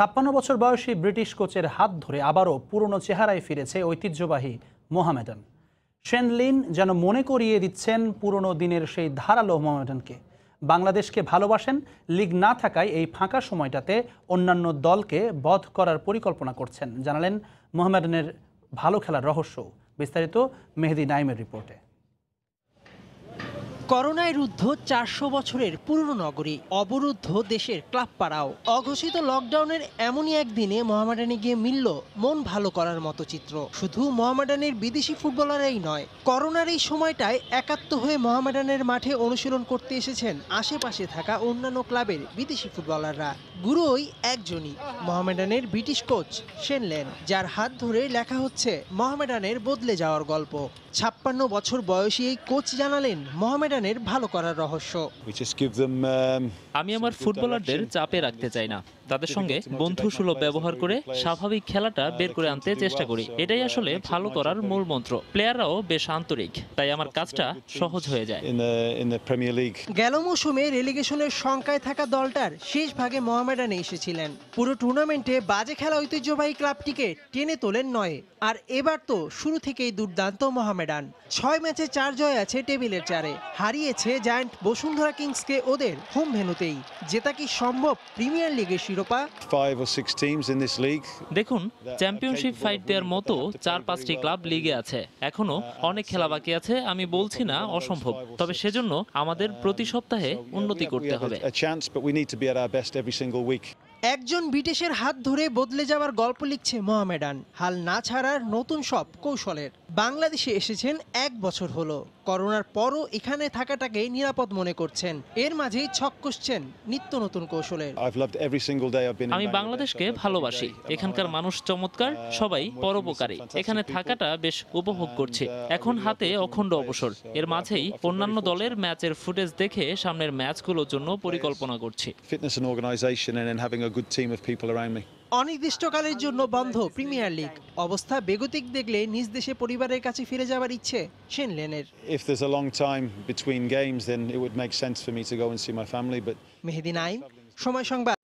ছাপ্পান্ন বছর বয়সী ব্রিটিশ কোচের হাত ধরে আবারও পুরনো চেহারায় ফিরেছে ঐতিহ্যবাহী মোহামেডান শেনলিন যেন মনে করিয়ে দিচ্ছেন পুরনো দিনের সেই ধারালো মোহামেডানকে বাংলাদেশকে ভালোবাসেন লিগ না থাকায় এই ফাঁকা সময়টাতে অন্যান্য দলকে বধ করার পরিকল্পনা করছেন জানালেন মোহামেডানের ভালো খেলার রহস্য বিস্তারিত মেহেদি নাইমের রিপোর্টে করোনায় রুদ্ধ চারশো বছরের পুরনো নগরী অবরুদ্ধ দেশের ক্লাব পাড়াও অঘোষিত লকডাউনের এমনই একদিনে মহামাডানে গিয়ে মিলল মন ভালো করার মতো চিত্র শুধু মহামাডানের বিদেশি ফুটবলারই নয় করোনার এই সময়টায় একাত্ম হয়ে মহামাডানের মাঠে অনুশীলন করতে এসেছেন আশেপাশে থাকা অন্যান্য ক্লাবের বিদেশি ফুটবলাররা গুরুই একজনই মহামেডানের ব্রিটিশ কোচ শেনলেন যার হাত ধরে লেখা হচ্ছে মহামেডানের বদলে যাওয়ার গল্প ছাপ্পান্ন বছর বয়সী এই কোচ জানালেন মহামেডান ইরানের ভালো করার রহস্য um, আমি আমার ফুটবলারদের চাপে রাখতে চাই না তাদের সঙ্গে বন্ধু সুলভ ব্যবহার করে স্বাভাবিক খেলাটা uh, বের করে আনতে চেষ্টা করি এটাই uh, আসলে ভালো করার মূল মন্ত্র প্লেয়াররাও বেশ আন্তরিক তাই আমার কাজটা সহজ হয়ে যায় গেল মৌসুমে রেলিগেশনের সংখ্যায় থাকা দলটার শেষ ভাগে মহামেডানে এসেছিলেন পুরো টুর্নামেন্টে বাজে খেলা ঐতিহ্যবাহী ক্লাবটিকে টেনে তোলেন নয় আর এবার তো শুরু থেকেই দুর্দান্ত মহামেডান ছয় ম্যাচে চার জয় আছে টেবিলের চারে হারিয়েছে জায়ান্ট বসুন্ধরা কিংসকে ওদের হোম ভেনুতেই যেটা কি সম্ভব প্রিমিয়ার লিগের শিরোপা দেখুন চ্যাম্পিয়নশিপ ফাইট দেওয়ার মতো চার পাঁচটি ক্লাব লিগে আছে এখনো uh, অনেক খেলা বাকি আছে আমি বলছি না অসম্ভব তবে সেজন্য আমাদের প্রতি um, সপ্তাহে উন্নতি করতে হবে একজন ব্রিটিশের হাত ধরে বদলে যাওয়ার গল্প লিখছে মোহামেডান হাল না ছাড়ার নতুন সব কৌশলের বাংলাদেশে এসেছেন এক বছর হলো করোনার পরও এখানে থাকাটাকে নিরাপদ মনে করছেন এর মাঝেই ছক কষছেন নিত্য নতুন কৌশলের আমি বাংলাদেশকে ভালোবাসি এখানকার মানুষ চমৎকার uh, সবাই পরোপকারী এখানে থাকাটা বেশ উপভোগ করছি uh, এখন হাতে অখণ্ড অবসর এর মাঝেই অন্যান্য দলের ম্যাচের ফুটেজ দেখে সামনের ম্যাচগুলোর জন্য পরিকল্পনা করছি a good team of people around me. অনির্দিষ্টকালের জন্য বন্ধ প্রিমিয়ার লিগ অবস্থা বেগতিক দেখলে নিজ দেশে পরিবারের কাছে ফিরে যাবার ইচ্ছে শেন লেনের If there's a long time between games then it would make sense for me to go and see my family but মেহেদিন আইন সময় সংবাদ